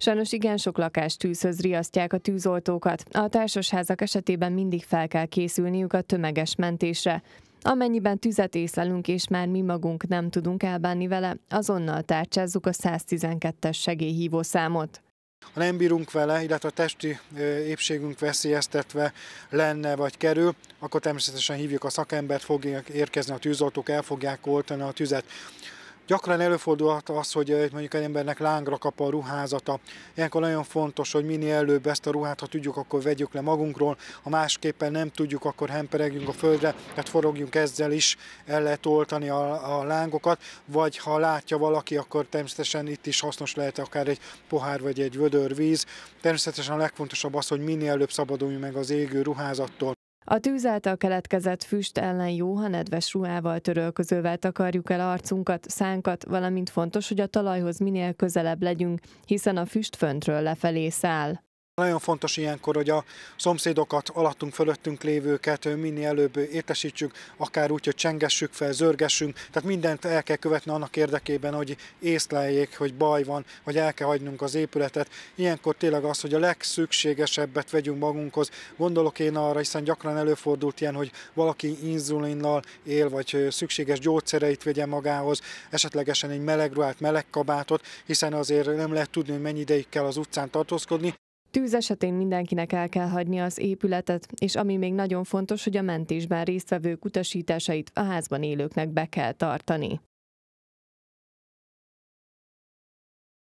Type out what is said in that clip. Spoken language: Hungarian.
Sajnos igen sok lakást tűzhöz riasztják a tűzoltókat. A társasházak esetében mindig fel kell készülniük a tömeges mentésre. Amennyiben tüzet észlelünk és már mi magunk nem tudunk elbánni vele, azonnal tárcsázzuk a 112-es segélyhívó számot. Ha nem bírunk vele, illetve a testi épségünk veszélyeztetve lenne vagy kerül, akkor természetesen hívjuk a szakembert, fogják érkezni a tűzoltók, el fogják oltani a tüzet. Gyakran előfordulhat az, hogy eh, mondjuk egy embernek lángra kap a ruházata. Ilyenkor nagyon fontos, hogy minél előbb ezt a ruhát, ha tudjuk, akkor vegyük le magunkról, ha másképpen nem tudjuk, akkor hemperegjünk a földre, tehát forogjunk ezzel is, el lehet oltani a, a lángokat, vagy ha látja valaki, akkor természetesen itt is hasznos lehet akár egy pohár vagy egy vödör víz. Természetesen a legfontosabb az, hogy minél előbb szabaduljunk meg az égő ruházattól. A tűz által keletkezett füst ellen jó, ha nedves ruhával törölközővel takarjuk el arcunkat, szánkat, valamint fontos, hogy a talajhoz minél közelebb legyünk, hiszen a füst föntről lefelé száll. Nagyon fontos ilyenkor, hogy a szomszédokat, alattunk, fölöttünk lévőket minél előbb értesítsük, akár úgy, hogy csengessük fel, zörgessünk, tehát mindent el kell követni annak érdekében, hogy észleljék, hogy baj van, hogy el kell hagynunk az épületet. Ilyenkor tényleg az, hogy a legszükségesebbet vegyünk magunkhoz. Gondolok én arra, hiszen gyakran előfordult ilyen, hogy valaki inzulinnal él, vagy szükséges gyógyszereit vegye magához, esetlegesen egy meleg ruhát, meleg kabátot, hiszen azért nem lehet tudni, hogy mennyi ideig kell az utcán tartózkodni. Tűz esetén mindenkinek el kell hagyni az épületet, és ami még nagyon fontos, hogy a mentésben résztvevők utasításait a házban élőknek be kell tartani.